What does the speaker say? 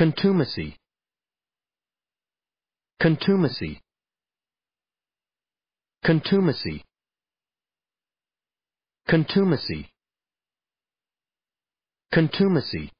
Contumacy. Contumacy. Contumacy. Contumacy. Contumacy.